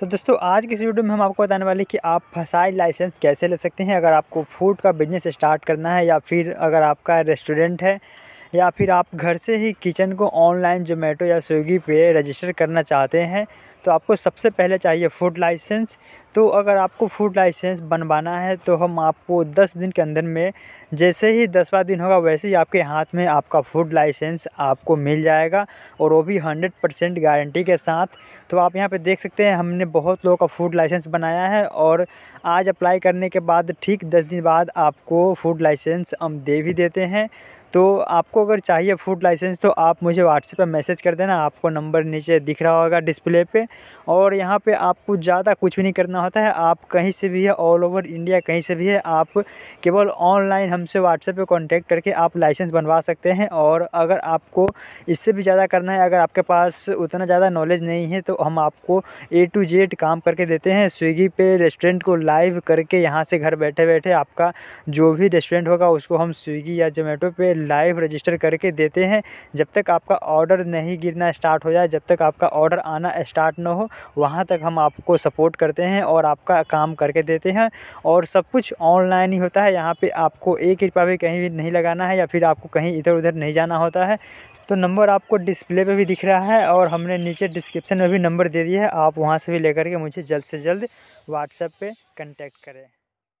तो दोस्तों आज की इस वीडियो में हम आपको बताने वाले कि आप फसाई लाइसेंस कैसे ले सकते हैं अगर आपको फूड का बिजनेस स्टार्ट करना है या फिर अगर आपका रेस्टोरेंट है या फिर आप घर से ही किचन को ऑनलाइन जोमेटो या स्विगी पे रजिस्टर करना चाहते हैं तो आपको सबसे पहले चाहिए फूड लाइसेंस तो अगर आपको फूड लाइसेंस बनवाना है तो हम आपको दस दिन के अंदर में जैसे ही दसवा दिन होगा वैसे ही आपके हाथ में आपका फूड लाइसेंस आपको मिल जाएगा और वो भी हंड्रेड परसेंट गारंटी के साथ तो आप यहाँ पे देख सकते हैं हमने बहुत लोगों का फूड लाइसेंस बनाया है और आज अप्लाई करने के बाद ठीक दस दिन बाद आपको फूड लाइसेंस हम दे भी देते हैं तो आपको अगर चाहिए फूड लाइसेंस तो आप मुझे व्हाट्सएप पर मैसेज कर देना आपको नंबर नीचे दिख रहा होगा डिस्प्ले पे और यहाँ पे आपको ज़्यादा कुछ भी नहीं करना होता है आप कहीं से भी है ऑल ओवर इंडिया कहीं से भी है आप केवल ऑनलाइन हमसे व्हाट्सएप पे कांटेक्ट करके आप लाइसेंस बनवा सकते हैं और अगर आपको इससे भी ज़्यादा करना है अगर आपके पास उतना ज़्यादा नॉलेज नहीं है तो हम आपको ए टू जेड काम करके देते हैं स्विगी पे रेस्टोरेंट को लाइव करके यहाँ से घर बैठे बैठे आपका जो भी रेस्टोरेंट होगा उसको हम स्विगी या जोमेटो पर लाइव रजिस्टर करके देते हैं जब तक आपका ऑर्डर नहीं गिरना स्टार्ट हो जाए जब तक आपका ऑर्डर आना स्टार्ट ना हो वहाँ तक हम आपको सपोर्ट करते हैं और आपका काम करके देते हैं और सब कुछ ऑनलाइन ही होता है यहाँ पे आपको एक रुपया भी कहीं भी नहीं लगाना है या फिर आपको कहीं इधर उधर नहीं जाना होता है तो नंबर आपको डिस्प्ले पर भी दिख रहा है और हमने नीचे डिस्क्रिप्शन में भी नंबर दे दिया है आप वहाँ से भी लेकर के मुझे जल्द से जल्द व्हाट्सएप पर कंटेक्ट करें